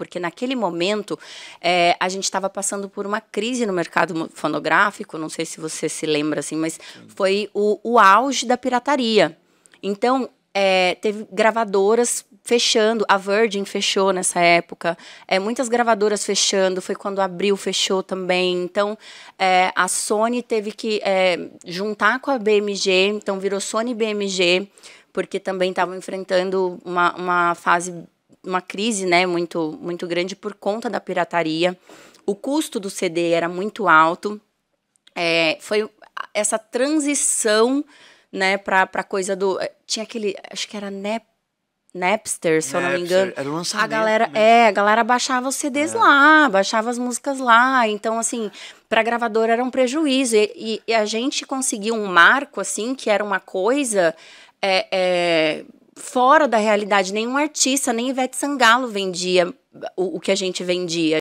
porque naquele momento é, a gente estava passando por uma crise no mercado fonográfico, não sei se você se lembra assim, mas foi o, o auge da pirataria. Então, é, teve gravadoras fechando, a Virgin fechou nessa época, é, muitas gravadoras fechando, foi quando abriu, Abril fechou também, então é, a Sony teve que é, juntar com a BMG, então virou Sony BMG, porque também estavam enfrentando uma, uma fase uma crise né, muito, muito grande por conta da pirataria. O custo do CD era muito alto. É, foi essa transição né, para coisa do. Eh, tinha aquele. Acho que era Nep, Napster, se Napster, eu não me engano. Era o lançamento. A galera, né? é, a galera baixava os CDs é. lá, baixava as músicas lá. Então, assim, para a gravadora era um prejuízo. E, e, e, a gente conseguiu um marco, assim, que era uma coisa. É, é, fora da realidade. Nenhum artista, nem Ivete Sangalo vendia o, o que a gente vendia.